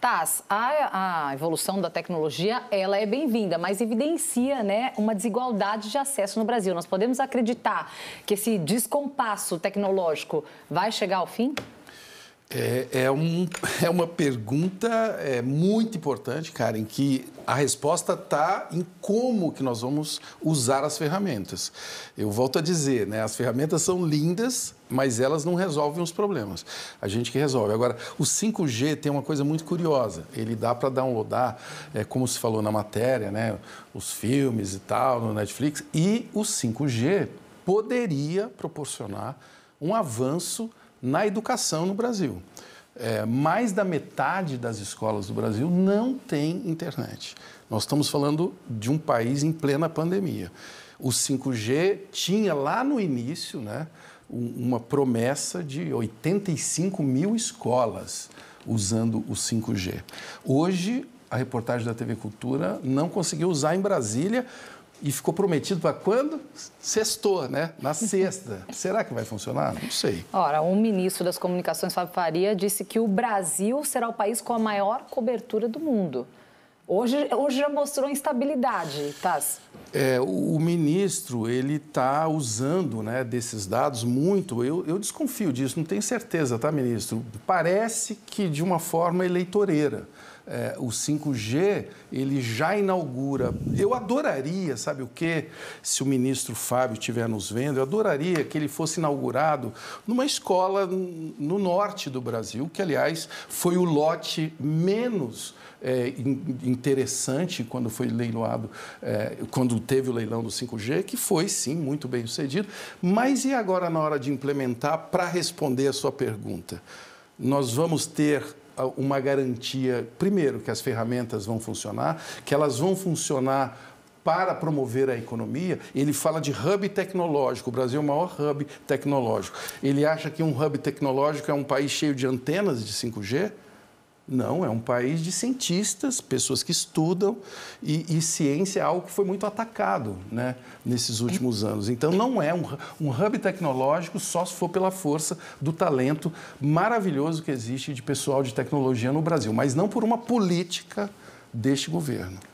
Taz, a, a evolução da tecnologia, ela é bem-vinda, mas evidencia né, uma desigualdade de acesso no Brasil. Nós podemos acreditar que esse descompasso tecnológico vai chegar ao fim? É, é, um, é uma pergunta é, muito importante, cara, em que a resposta está em como que nós vamos usar as ferramentas. Eu volto a dizer, né, as ferramentas são lindas, mas elas não resolvem os problemas. A gente que resolve. Agora, o 5G tem uma coisa muito curiosa. Ele dá para downloadar, é, como se falou na matéria, né, os filmes e tal, no Netflix. E o 5G poderia proporcionar um avanço na educação no Brasil. É, mais da metade das escolas do Brasil não tem internet. Nós estamos falando de um país em plena pandemia. O 5G tinha lá no início né, uma promessa de 85 mil escolas usando o 5G. Hoje, a reportagem da TV Cultura não conseguiu usar em Brasília e ficou prometido para quando? Sextou, né? Na sexta. Será que vai funcionar? Não sei. Ora, o um ministro das Comunicações, Fábio Faria, disse que o Brasil será o país com a maior cobertura do mundo. Hoje, hoje já mostrou instabilidade, Taz. É, o, ministro, ele está usando né, desses dados muito, eu, eu desconfio disso, não tenho certeza, tá, ministro? Parece que de uma forma eleitoreira é, o 5G, ele já inaugura. Eu adoraria, sabe o quê? Se o ministro Fábio estiver nos vendo, eu adoraria que ele fosse inaugurado numa escola no norte do Brasil, que, aliás, foi o lote menos é, interessante quando foi leiloado, é, quando teve o leilão do 5G, que foi, sim, muito bem sucedido. Mas e agora na hora de implementar, para responder a sua pergunta? Nós vamos ter uma garantia, primeiro, que as ferramentas vão funcionar, que elas vão funcionar para promover a economia, ele fala de hub tecnológico. O Brasil é o maior hub tecnológico. Ele acha que um hub tecnológico é um país cheio de antenas de 5G? Não, é um país de cientistas, pessoas que estudam e, e ciência é algo que foi muito atacado né, nesses últimos anos. Então, não é um, um, hub tecnológico só se for pela força do talento maravilhoso que existe de pessoal de tecnologia no Brasil, mas não por uma política deste governo.